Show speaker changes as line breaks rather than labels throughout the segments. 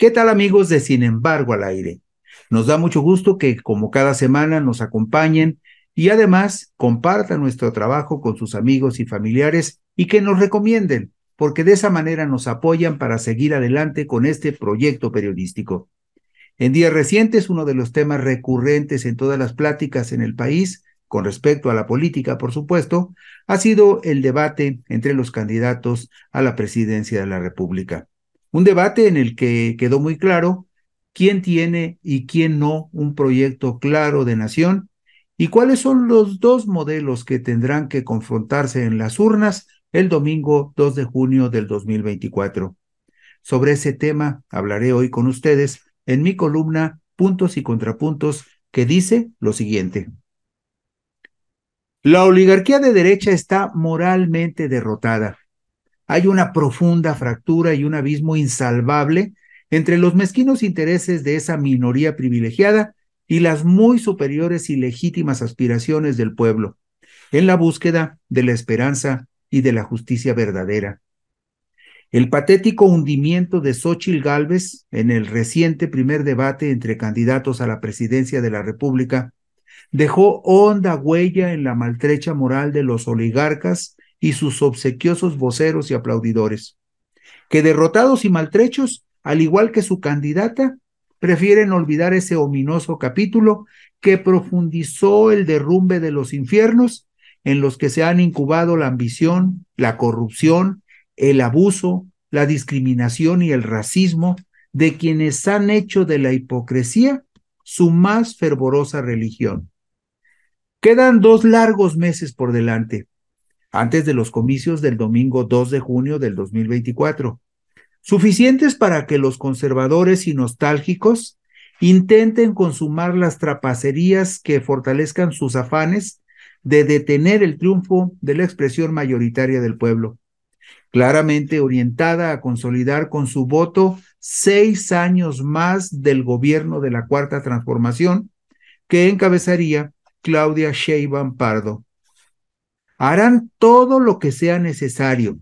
¿Qué tal amigos de Sin embargo al aire? Nos da mucho gusto que como cada semana nos acompañen y además compartan nuestro trabajo con sus amigos y familiares y que nos recomienden, porque de esa manera nos apoyan para seguir adelante con este proyecto periodístico. En días recientes, uno de los temas recurrentes en todas las pláticas en el país, con respecto a la política, por supuesto, ha sido el debate entre los candidatos a la presidencia de la República. Un debate en el que quedó muy claro quién tiene y quién no un proyecto claro de nación y cuáles son los dos modelos que tendrán que confrontarse en las urnas el domingo 2 de junio del 2024. Sobre ese tema hablaré hoy con ustedes en mi columna Puntos y Contrapuntos que dice lo siguiente. La oligarquía de derecha está moralmente derrotada hay una profunda fractura y un abismo insalvable entre los mezquinos intereses de esa minoría privilegiada y las muy superiores y legítimas aspiraciones del pueblo, en la búsqueda de la esperanza y de la justicia verdadera. El patético hundimiento de Xochitl Gálvez en el reciente primer debate entre candidatos a la presidencia de la República dejó honda huella en la maltrecha moral de los oligarcas y sus obsequiosos voceros y aplaudidores, que derrotados y maltrechos, al igual que su candidata, prefieren olvidar ese ominoso capítulo que profundizó el derrumbe de los infiernos en los que se han incubado la ambición, la corrupción, el abuso, la discriminación y el racismo de quienes han hecho de la hipocresía su más fervorosa religión. Quedan dos largos meses por delante, antes de los comicios del domingo 2 de junio del 2024, suficientes para que los conservadores y nostálgicos intenten consumar las trapacerías que fortalezcan sus afanes de detener el triunfo de la expresión mayoritaria del pueblo, claramente orientada a consolidar con su voto seis años más del gobierno de la Cuarta Transformación que encabezaría Claudia Sheinbaum Pardo harán todo lo que sea necesario,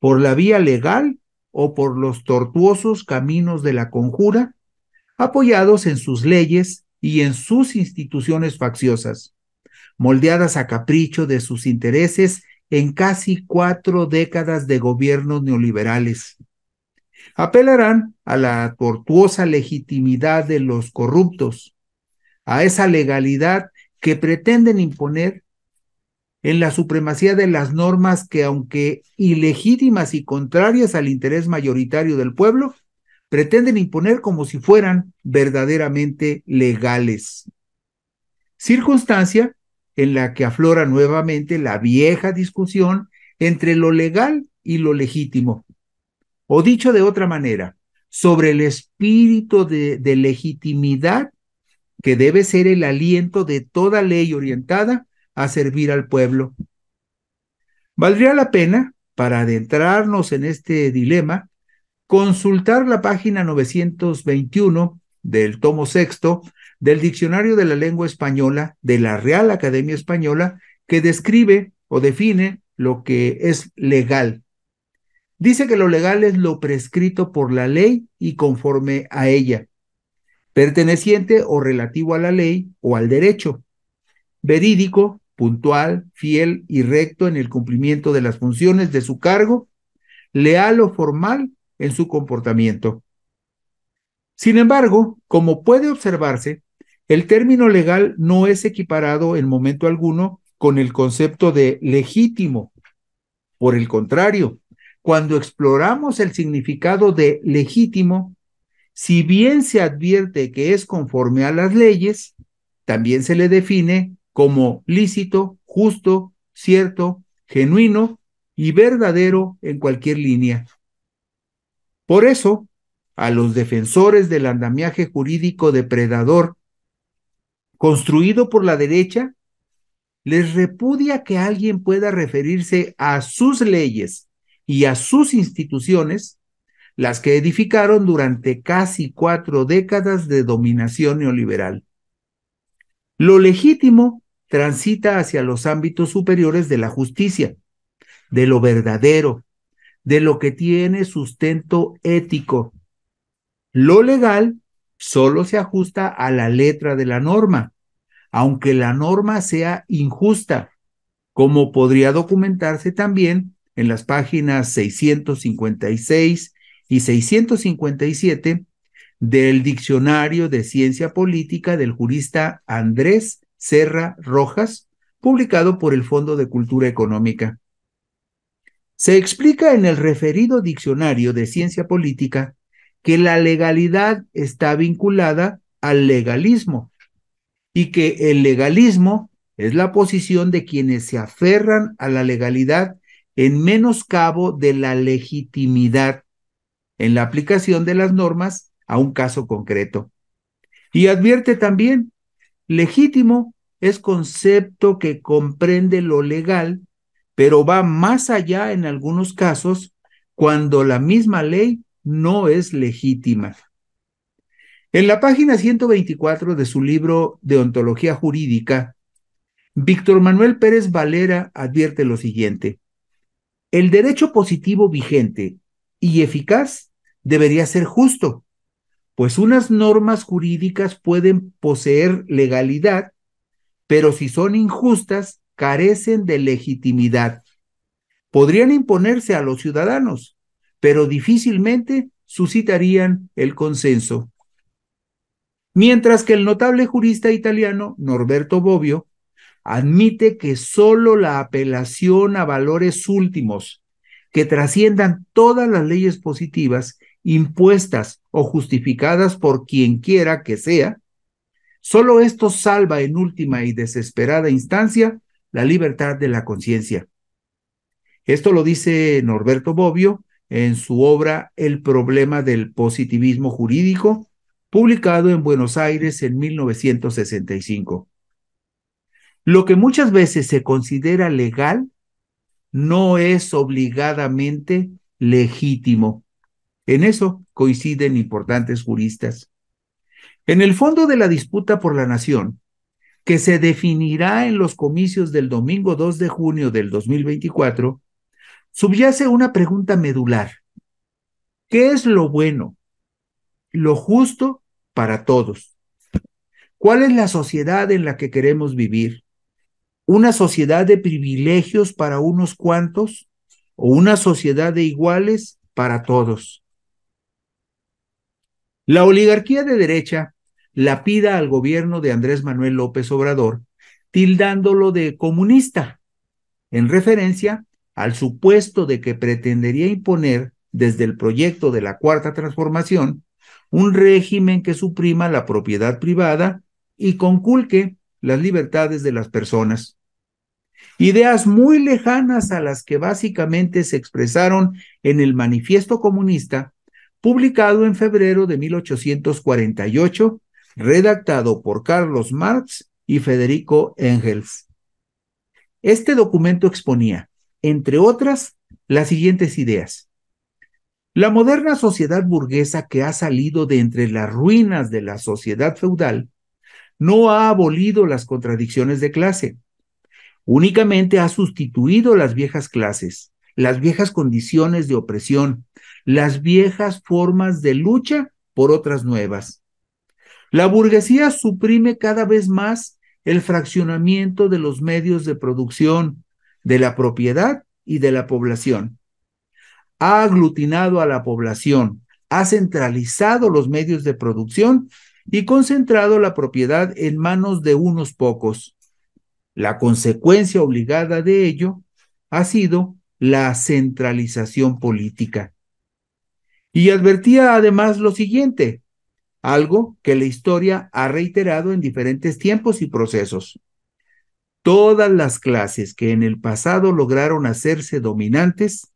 por la vía legal o por los tortuosos caminos de la conjura, apoyados en sus leyes y en sus instituciones facciosas, moldeadas a capricho de sus intereses en casi cuatro décadas de gobiernos neoliberales. Apelarán a la tortuosa legitimidad de los corruptos, a esa legalidad que pretenden imponer en la supremacía de las normas que, aunque ilegítimas y contrarias al interés mayoritario del pueblo, pretenden imponer como si fueran verdaderamente legales. Circunstancia en la que aflora nuevamente la vieja discusión entre lo legal y lo legítimo. O dicho de otra manera, sobre el espíritu de, de legitimidad que debe ser el aliento de toda ley orientada a servir al pueblo. Valdría la pena, para adentrarnos en este dilema, consultar la página 921 del tomo sexto del Diccionario de la Lengua Española de la Real Academia Española que describe o define lo que es legal. Dice que lo legal es lo prescrito por la ley y conforme a ella, perteneciente o relativo a la ley o al derecho, verídico puntual, fiel y recto en el cumplimiento de las funciones de su cargo, leal o formal en su comportamiento. Sin embargo, como puede observarse, el término legal no es equiparado en momento alguno con el concepto de legítimo. Por el contrario, cuando exploramos el significado de legítimo, si bien se advierte que es conforme a las leyes, también se le define como lícito, justo, cierto, genuino y verdadero en cualquier línea. Por eso, a los defensores del andamiaje jurídico depredador construido por la derecha, les repudia que alguien pueda referirse a sus leyes y a sus instituciones, las que edificaron durante casi cuatro décadas de dominación neoliberal. Lo legítimo transita hacia los ámbitos superiores de la justicia, de lo verdadero, de lo que tiene sustento ético. Lo legal solo se ajusta a la letra de la norma, aunque la norma sea injusta, como podría documentarse también en las páginas 656 y 657 del Diccionario de Ciencia Política del jurista Andrés Serra Rojas, publicado por el Fondo de Cultura Económica. Se explica en el referido Diccionario de Ciencia Política que la legalidad está vinculada al legalismo y que el legalismo es la posición de quienes se aferran a la legalidad en menoscabo de la legitimidad en la aplicación de las normas a un caso concreto. Y advierte también, legítimo es concepto que comprende lo legal, pero va más allá en algunos casos cuando la misma ley no es legítima. En la página 124 de su libro de ontología jurídica, Víctor Manuel Pérez Valera advierte lo siguiente. El derecho positivo vigente y eficaz debería ser justo, pues unas normas jurídicas pueden poseer legalidad, pero si son injustas, carecen de legitimidad. Podrían imponerse a los ciudadanos, pero difícilmente suscitarían el consenso. Mientras que el notable jurista italiano Norberto Bobbio admite que solo la apelación a valores últimos que trasciendan todas las leyes positivas impuestas o justificadas por quien quiera que sea, solo esto salva en última y desesperada instancia la libertad de la conciencia. Esto lo dice Norberto Bobbio en su obra El problema del positivismo jurídico, publicado en Buenos Aires en 1965. Lo que muchas veces se considera legal no es obligadamente legítimo. En eso coinciden importantes juristas. En el fondo de la disputa por la nación, que se definirá en los comicios del domingo 2 de junio del 2024, subyace una pregunta medular. ¿Qué es lo bueno, lo justo para todos? ¿Cuál es la sociedad en la que queremos vivir? ¿Una sociedad de privilegios para unos cuantos o una sociedad de iguales para todos? La oligarquía de derecha la pida al gobierno de Andrés Manuel López Obrador, tildándolo de comunista, en referencia al supuesto de que pretendería imponer desde el proyecto de la Cuarta Transformación un régimen que suprima la propiedad privada y conculque las libertades de las personas. Ideas muy lejanas a las que básicamente se expresaron en el manifiesto comunista publicado en febrero de 1848, redactado por Carlos Marx y Federico Engels. Este documento exponía, entre otras, las siguientes ideas. La moderna sociedad burguesa que ha salido de entre las ruinas de la sociedad feudal no ha abolido las contradicciones de clase, únicamente ha sustituido las viejas clases, las viejas condiciones de opresión, las viejas formas de lucha por otras nuevas. La burguesía suprime cada vez más el fraccionamiento de los medios de producción, de la propiedad y de la población. Ha aglutinado a la población, ha centralizado los medios de producción y concentrado la propiedad en manos de unos pocos. La consecuencia obligada de ello ha sido la centralización política. Y advertía además lo siguiente, algo que la historia ha reiterado en diferentes tiempos y procesos. Todas las clases que en el pasado lograron hacerse dominantes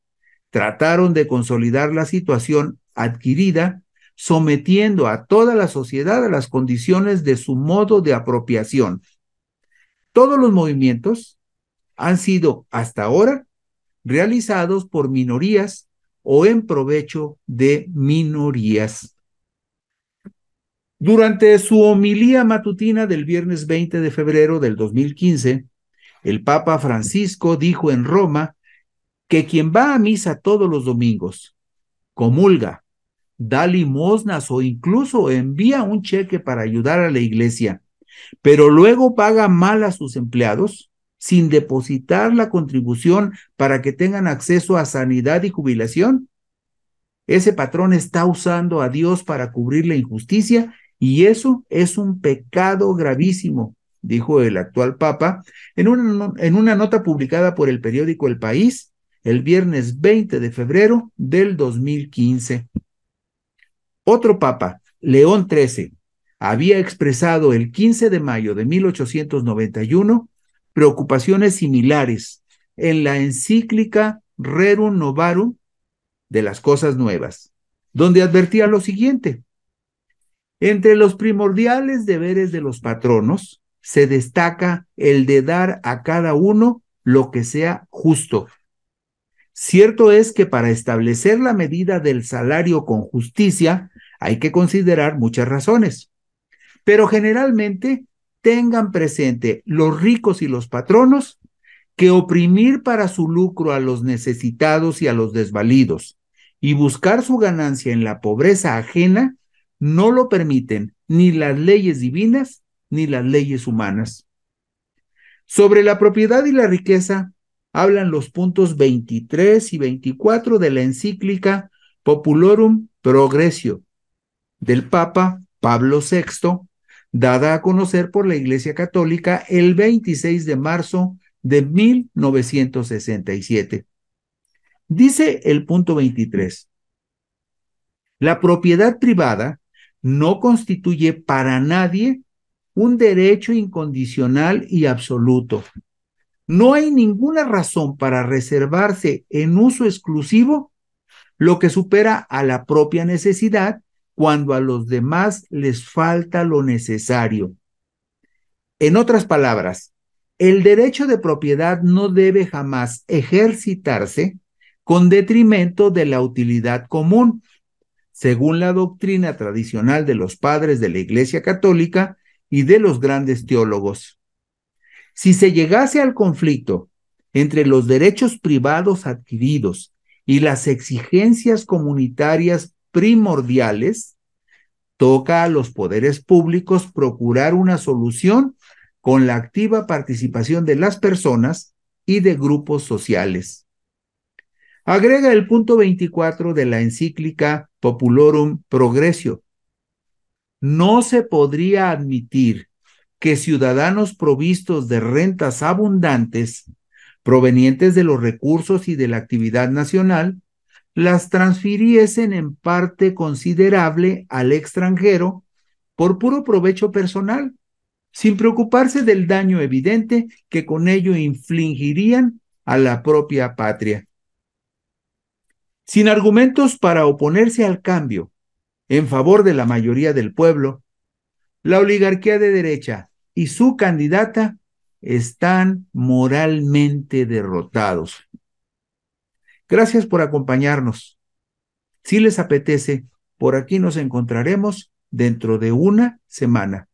trataron de consolidar la situación adquirida sometiendo a toda la sociedad a las condiciones de su modo de apropiación. Todos los movimientos han sido hasta ahora realizados por minorías o en provecho de minorías. Durante su homilía matutina del viernes 20 de febrero del 2015, el Papa Francisco dijo en Roma que quien va a misa todos los domingos, comulga, da limosnas o incluso envía un cheque para ayudar a la iglesia, pero luego paga mal a sus empleados, sin depositar la contribución para que tengan acceso a sanidad y jubilación? Ese patrón está usando a Dios para cubrir la injusticia y eso es un pecado gravísimo, dijo el actual Papa en una, en una nota publicada por el periódico El País el viernes 20 de febrero del 2015. Otro Papa, León XIII, había expresado el 15 de mayo de 1891 preocupaciones similares en la encíclica Rerum Novarum de las cosas nuevas, donde advertía lo siguiente. Entre los primordiales deberes de los patronos se destaca el de dar a cada uno lo que sea justo. Cierto es que para establecer la medida del salario con justicia hay que considerar muchas razones, pero generalmente tengan presente los ricos y los patronos que oprimir para su lucro a los necesitados y a los desvalidos y buscar su ganancia en la pobreza ajena no lo permiten ni las leyes divinas ni las leyes humanas. Sobre la propiedad y la riqueza hablan los puntos 23 y 24 de la encíclica Populorum Progressio del Papa Pablo VI dada a conocer por la Iglesia Católica el 26 de marzo de 1967. Dice el punto 23. La propiedad privada no constituye para nadie un derecho incondicional y absoluto. No hay ninguna razón para reservarse en uso exclusivo lo que supera a la propia necesidad cuando a los demás les falta lo necesario. En otras palabras, el derecho de propiedad no debe jamás ejercitarse con detrimento de la utilidad común. Según la doctrina tradicional de los padres de la Iglesia Católica y de los grandes teólogos, si se llegase al conflicto entre los derechos privados adquiridos y las exigencias comunitarias primordiales, toca a los poderes públicos procurar una solución con la activa participación de las personas y de grupos sociales. Agrega el punto 24 de la encíclica Populorum Progressio. No se podría admitir que ciudadanos provistos de rentas abundantes, provenientes de los recursos y de la actividad nacional, las transfiriesen en parte considerable al extranjero por puro provecho personal, sin preocuparse del daño evidente que con ello infligirían a la propia patria. Sin argumentos para oponerse al cambio en favor de la mayoría del pueblo, la oligarquía de derecha y su candidata están moralmente derrotados. Gracias por acompañarnos. Si les apetece, por aquí nos encontraremos dentro de una semana.